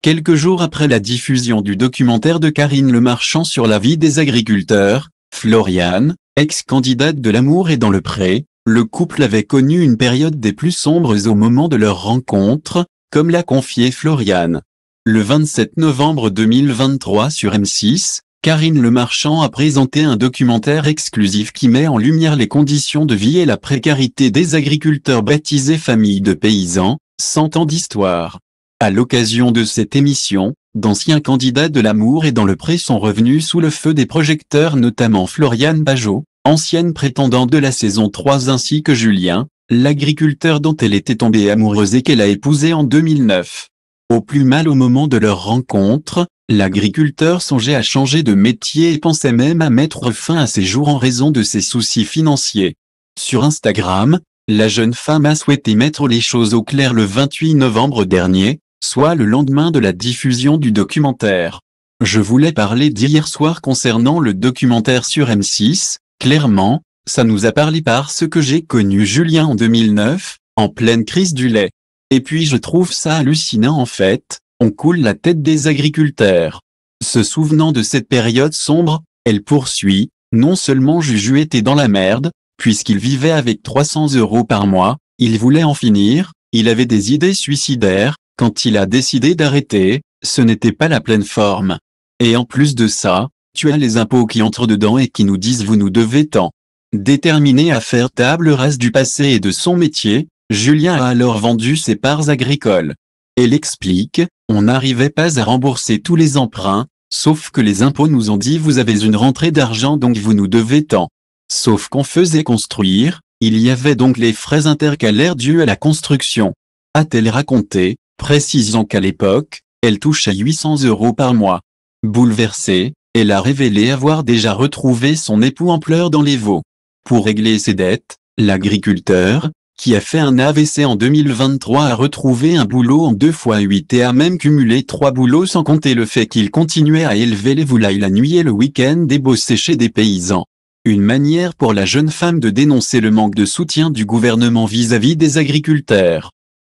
Quelques jours après la diffusion du documentaire de Karine Le Marchand sur la vie des agriculteurs, Floriane, ex-candidate de l'amour et dans le pré, le couple avait connu une période des plus sombres au moment de leur rencontre, comme l'a confié Floriane. Le 27 novembre 2023 sur M6, Karine Le Marchand a présenté un documentaire exclusif qui met en lumière les conditions de vie et la précarité des agriculteurs baptisés Famille de paysans, 100 ans d'histoire. À l'occasion de cette émission, d'anciens candidats de l'amour et dans le pré sont revenus sous le feu des projecteurs notamment Floriane Bajot, ancienne prétendante de la saison 3 ainsi que Julien, l'agriculteur dont elle était tombée amoureuse et qu'elle a épousé en 2009. Au plus mal au moment de leur rencontre, l'agriculteur songeait à changer de métier et pensait même à mettre fin à ses jours en raison de ses soucis financiers. Sur Instagram, la jeune femme a souhaité mettre les choses au clair le 28 novembre dernier, soit le lendemain de la diffusion du documentaire. Je voulais parler d'hier soir concernant le documentaire sur M6, clairement, ça nous a parlé par ce que j'ai connu Julien en 2009, en pleine crise du lait. Et puis je trouve ça hallucinant en fait, on coule la tête des agriculteurs. Se souvenant de cette période sombre, elle poursuit, non seulement Juju était dans la merde, puisqu'il vivait avec 300 euros par mois, il voulait en finir, il avait des idées suicidaires, quand il a décidé d'arrêter, ce n'était pas la pleine forme. Et en plus de ça, tu as les impôts qui entrent dedans et qui nous disent vous nous devez tant. Déterminé à faire table rase du passé et de son métier, Julien a alors vendu ses parts agricoles. Elle explique, on n'arrivait pas à rembourser tous les emprunts, sauf que les impôts nous ont dit vous avez une rentrée d'argent donc vous nous devez tant. Sauf qu'on faisait construire, il y avait donc les frais intercalaires dus à la construction. A-t-elle raconté, précisant qu'à l'époque, elle touche à 800 euros par mois. Bouleversée, elle a révélé avoir déjà retrouvé son époux en pleurs dans les veaux. Pour régler ses dettes, l'agriculteur, qui a fait un AVC en 2023 a retrouvé un boulot en 2 fois 8 et a même cumulé trois boulots sans compter le fait qu'il continuait à élever les voulailles la nuit et le week-end et bosser chez des paysans. Une manière pour la jeune femme de dénoncer le manque de soutien du gouvernement vis à -vis des agriculteurs.